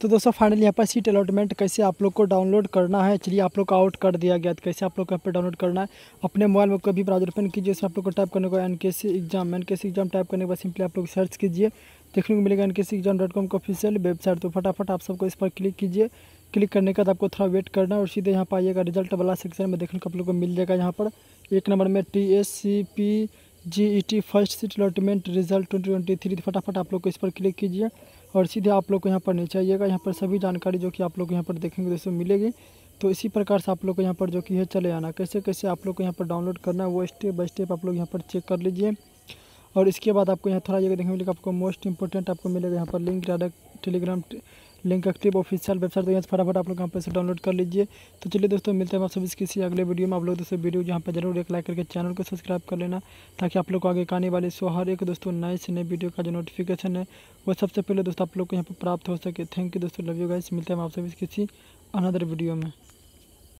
तो दोस्तों फाइनली यहाँ पर सीट अलॉटमेंट कैसे आप लोग को डाउनलोड करना है चलिए आप लोग का आउट कर दिया गया तो कैसे आप लोग को यहाँ पर डाउनलोड करना है अपने मोबाइल में कभी ब्राउजर ओपन कीजिए उसमें आप लोग को टाइप करने को N K C exam N K C exam type करने के बाद सिंपली आप लोग सर्च कीजिए देखने को मिलेगा N K C exam dot com का ऑफिशियल वेबसाइट तो फटाफट आप सबको इस पर क्लिक कीजिए क्लिक करने के बाद आपको थोड़ा वेट करना है और सीधे यहाँ पर आइएगा रिजल्ट वाला सेक्शन में देखने को आप लोग को मिल जाएगा यहाँ पर एक नंबर में T S C P G E T first seat allotment result twenty twenty three फटाफट आप लोग को इस पर क्लिक कीजिए और सीधे आप लोग को यहाँ पर नहीं चाहिएगा यहाँ पर सभी जानकारी जो कि आप लोग यहाँ पर देखेंगे दोस्तों मिलेगी तो इसी प्रकार से आप लोग को यहाँ पर जो कि है चले आना कैसे कैसे आप लोग को यहाँ पर डाउनलोड करना है वो स्टेप बाई स्टेप आप लोग यहाँ पर चेक कर लीजिए और इसके बाद आपको यहाँ थोड़ा जगह देखने मिलेगा आपको मोस्ट इंपॉर्टेंट आपको मिलेगा यहाँ पर link direct Telegram link active official website तो यहाँ से फटाफट आप लोग यहाँ पर से डाउनलोड कर लीजिए तो चलिए दोस्तों मिलते हैं आप सभी किसी अगले वीडियो में आप लोग दोस्तों वीडियो यहाँ पर जरूर एक लाइक करके चैनल को सब्सक्राइब कर लेना ताकि आप लोग को आगे आने वाले सो हर एक दोस्तों नए से नए वीडियो का जो नोटिफिकेशन है वो सबसे पहले दोस्तों आप लोग को यहाँ पर प्राप्त हो सके थैंक यू दोस्तों लव यू गाइस मिलते हैं आप सभी किसी अनदर वीडियो में